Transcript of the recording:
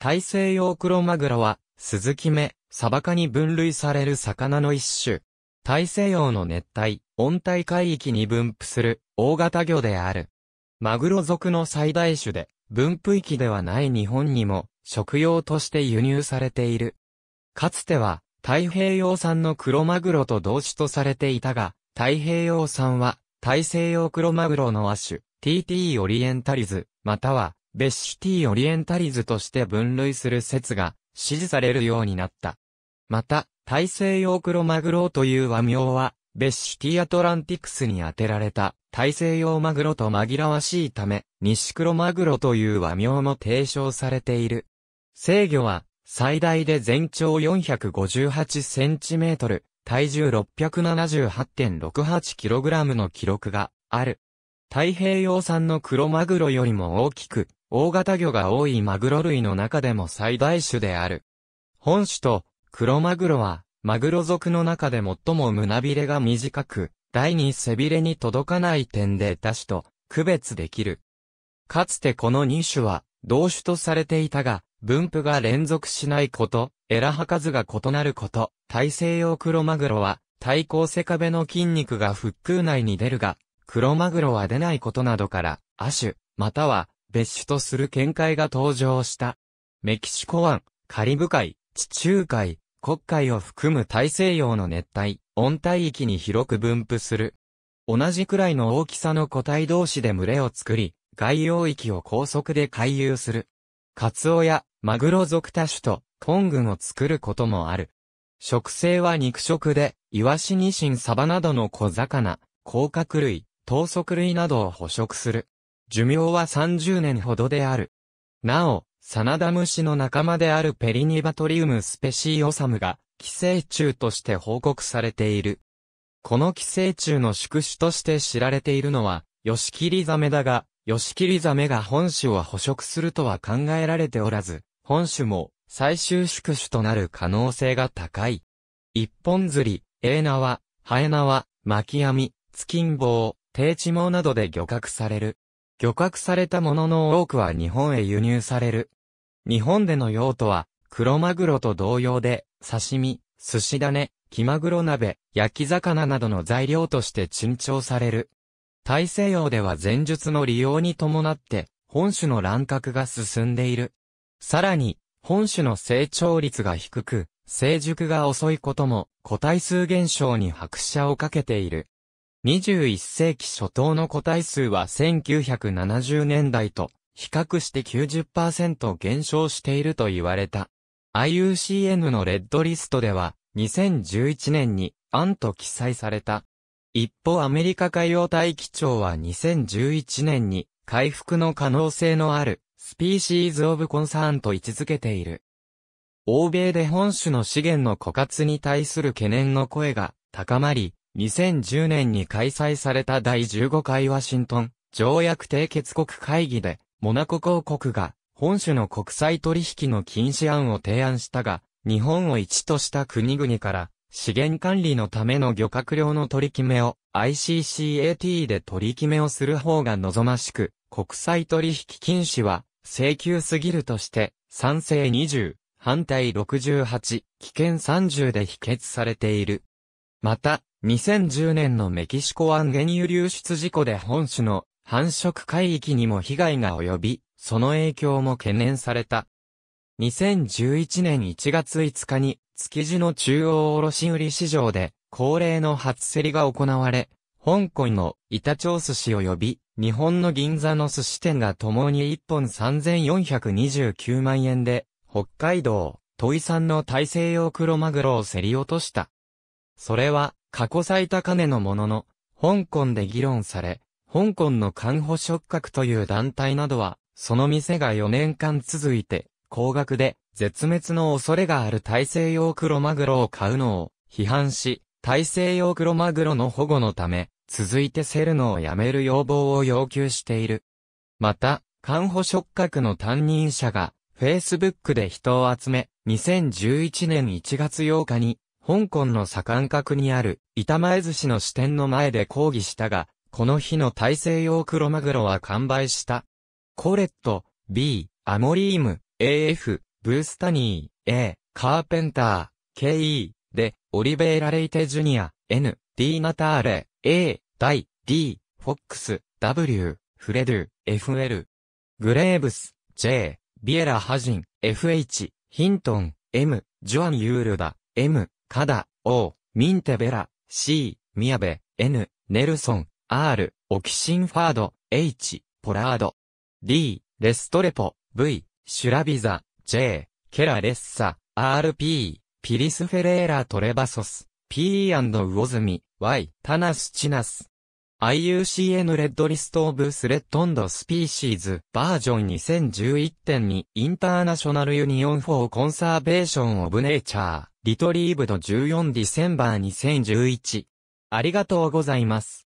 大西洋クロマグロは、鈴木目、サバカに分類される魚の一種。大西洋の熱帯、温帯海域に分布する大型魚である。マグロ属の最大種で、分布域ではない日本にも食用として輸入されている。かつては太平洋産のクロマグロと同種とされていたが、太平洋産は大西洋クロマグロの亜種 TT オリエンタリズ、またはベシティ・オリエンタリズとして分類する説が支持されるようになった。また、大西洋クロマグロという和名は、ベシティ・アトランティクスに当てられた大西洋マグロと紛らわしいため、西クロマグロという和名も提唱されている。制御は、最大で全長458センチメートル、体重6 7 8 6 8ラムの記録がある。太平洋産のクロマグロよりも大きく、大型魚が多いマグロ類の中でも最大種である。本種とクロマグロは、マグロ属の中で最も胸びれが短く、第二背びれに届かない点で他種と区別できる。かつてこの2種は同種とされていたが、分布が連続しないこと、エラは数が異なること、大西洋クロマグロは、対抗背壁の筋肉が腹腔内に出るが、クロマグロは出ないことなどから、亜種、または別種とする見解が登場した。メキシコ湾、カリブ海、地中海、黒海を含む大西洋の熱帯、温帯域に広く分布する。同じくらいの大きさの個体同士で群れを作り、外洋域を高速で回遊する。カツオやマグロ属多種とトングを作ることもある。食性は肉食で、イワシニシンサバなどの小魚、甲殻類、等足類などを捕食する。寿命は30年ほどである。なお、サナダムシの仲間であるペリニバトリウムスペシーオサムが、寄生虫として報告されている。この寄生虫の宿主として知られているのは、ヨシキリザメだが、ヨシキリザメが本種を捕食するとは考えられておらず、本種も最終宿主となる可能性が高い。一本釣り、エーナワ、ハエナワ、巻き網、ツキンボウ、低地ウなどで漁獲される。漁獲されたものの多くは日本へ輸入される。日本での用途は、黒マグロと同様で、刺身、寿司種、気まぐろ鍋、焼き魚などの材料として珍重される。大西洋では前述の利用に伴って、本種の乱獲が進んでいる。さらに、本種の成長率が低く、成熟が遅いことも、個体数減少に拍車をかけている。21世紀初頭の個体数は1970年代と比較して90%減少していると言われた。IUCN のレッドリストでは2011年に案と記載された。一方アメリカ海洋大気庁は2011年に回復の可能性のあるスピーシーズ・オブ・コンサーンと位置づけている。欧米で本種の資源の枯渇に対する懸念の声が高まり、2010年に開催された第15回ワシントン条約締結国会議で、モナコ公国が本種の国際取引の禁止案を提案したが、日本を一とした国々から資源管理のための漁獲量の取り決めを ICCAT で取り決めをする方が望ましく、国際取引禁止は請求すぎるとして、賛成20、反対68、危険30で否決されている。また、2010年のメキシコ湾原油流出事故で本種の繁殖海域にも被害が及び、その影響も懸念された。2011年1月5日に築地の中央卸売市場で恒例の初競りが行われ、香港の板長寿司及び日本の銀座の寿司店が共に1本3429万円で北海道、都井産の大西洋クロマグロを競り落とした。それは過去最高値のものの、香港で議論され、香港の官護触覚という団体などは、その店が4年間続いて、高額で絶滅の恐れがある大西洋クロマグロを買うのを批判し、大西洋クロマグロの保護のため、続いてセルのをやめる要望を要求している。また、官護触覚の担任者が、Facebook で人を集め、2011年1月8日に、香港の左官閣にある板前寿司の支店の前で抗議したが、この日の大西洋クロマグロは完売した。コレット、B、アモリーム、AF、ブースタニー、A、カーペンター、KE、で、オリベーラ・レイテ・ジュニア、N、D・ ナターレ、A、ダイ、D、フォックス、W、フレドゥ、FL、グレーブス、J、ビエラ・ハジン、FH、ヒントン、M、ジョアン・ユールダ、M、カダ、オー、ミンテベラ、C、ミヤベ、N、ネルソン、R、オキシンファード、H、ポラード。D、レストレポ、V、シュラビザ、J、ケラレッサ、RP、ピリスフェレーラトレバソス、P& ウオズミ、Y、タナスチナス。IUCN レッドリストオブスレッドンドスピーシーズバージョン2011.2インターナショナルユニオンフォーコンサーベーションオブネイチャーリトリーブド14ディセンバー2011ありがとうございます。